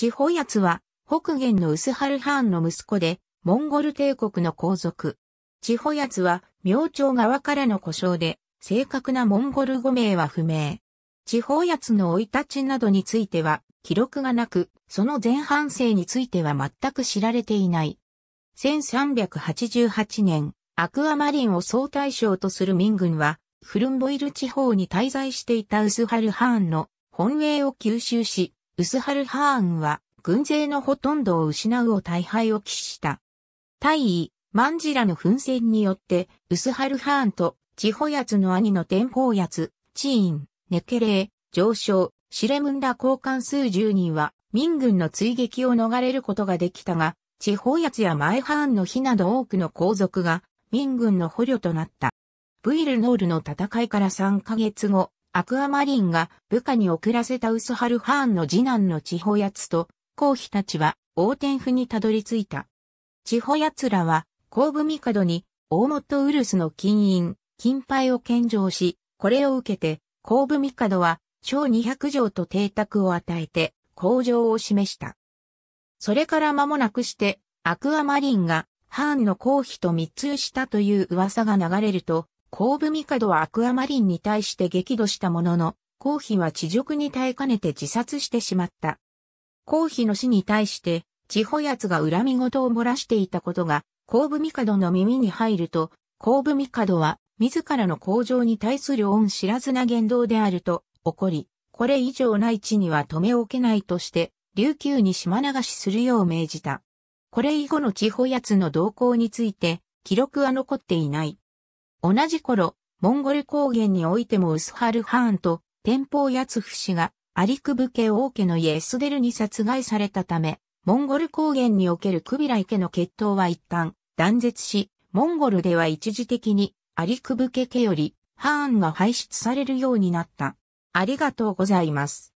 地方奴は、北元のウスハルハーンの息子で、モンゴル帝国の皇族。地方奴は、明朝側からの故障で、正確なモンゴル語名は不明。地方奴の追い立ちなどについては記録がなく、その前半生については全く知られていない。1388年、アクアマリンを総大将とする民軍は、フルンボイル地方に滞在していたウスハルハーンの本営を吸収し、ウスハル・ハーンは、軍勢のほとんどを失うを大敗を喫した。大尉、ンジラの奮戦によって、ウスハル・ハーンと、地方奴の兄の天保奴、チーン、ネケレー、上昇、シレムンら交換数十人は、民軍の追撃を逃れることができたが、地方奴やマイハーンの火など多くの皇族が民軍の捕虜となった。ブイルノールの戦いから3ヶ月後、アクアマリンが部下に送らせたウスハルハーンの次男の千穂奴と、皇妃たちは王天府にたどり着いた。千穂奴らは、後部帝に、大元ウルスの金印、金牌を献上し、これを受けて、後部帝は、小200条と邸宅を与えて、向上を示した。それから間もなくして、アクアマリンが、ハーンの皇妃と密通したという噂が流れると、後部帝はアクアマリンに対して激怒したものの、公妃は地辱に耐えかねて自殺してしまった。公妃の死に対して、地方奴が恨み事を漏らしていたことが、後部帝の耳に入ると、後部帝は、自らの工場に対する恩知らずな言動であると、怒り、これ以上ない地には止め置けないとして、琉球に島流しするよう命じた。これ以後の地方奴の動向について、記録は残っていない。同じ頃、モンゴル高原においてもウスハル・ハーンと天保八ツ氏がアリクブ家王家の家エスデルに殺害されたため、モンゴル高原におけるクビライ家の血統は一旦断絶し、モンゴルでは一時的にアリクブ家家よりハーンが排出されるようになった。ありがとうございます。